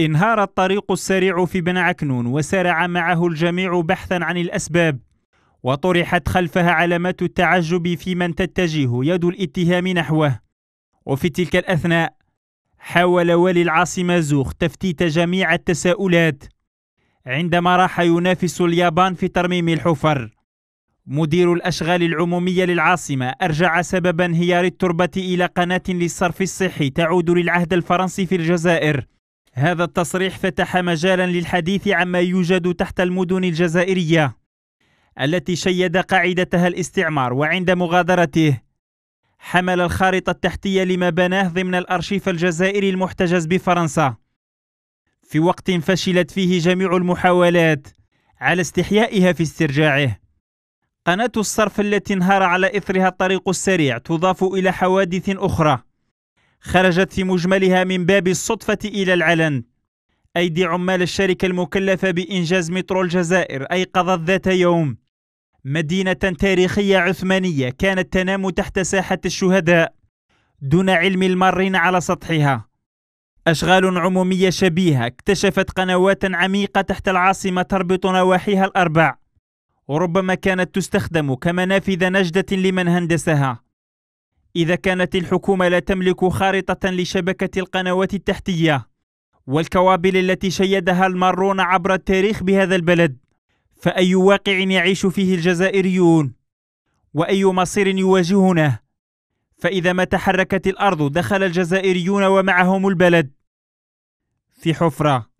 انهار الطريق السريع في بن عكنون وسارع معه الجميع بحثا عن الأسباب وطرحت خلفها علامات التعجب في من تتجه يد الاتهام نحوه وفي تلك الأثناء حاول والي العاصمة زوخ تفتيت جميع التساؤلات عندما راح ينافس اليابان في ترميم الحفر مدير الأشغال العمومية للعاصمة أرجع سبب انهيار التربة إلى قناة للصرف الصحي تعود للعهد الفرنسي في الجزائر هذا التصريح فتح مجالا للحديث عما يوجد تحت المدن الجزائريه التي شيد قاعدتها الاستعمار وعند مغادرته حمل الخارطه التحتيه لما بناه ضمن الارشيف الجزائري المحتجز بفرنسا في وقت فشلت فيه جميع المحاولات على استحيائها في استرجاعه قناه الصرف التي انهار على اثرها الطريق السريع تضاف الى حوادث اخرى خرجت في مجملها من باب الصدفة إلى العلن أيدي عمال الشركة المكلفة بإنجاز مترو الجزائر أيقظت ذات يوم مدينة تاريخية عثمانية كانت تنام تحت ساحة الشهداء دون علم المارين على سطحها أشغال عمومية شبيهة اكتشفت قنوات عميقة تحت العاصمة تربط نواحيها الأربع وربما كانت تستخدم كمنافذ نجدة لمن هندسها إذا كانت الحكومة لا تملك خارطة لشبكة القنوات التحتية والكوابل التي شيدها المارون عبر التاريخ بهذا البلد فأي واقع يعيش فيه الجزائريون وأي مصير يواجهنا فإذا ما تحركت الأرض دخل الجزائريون ومعهم البلد في حفرة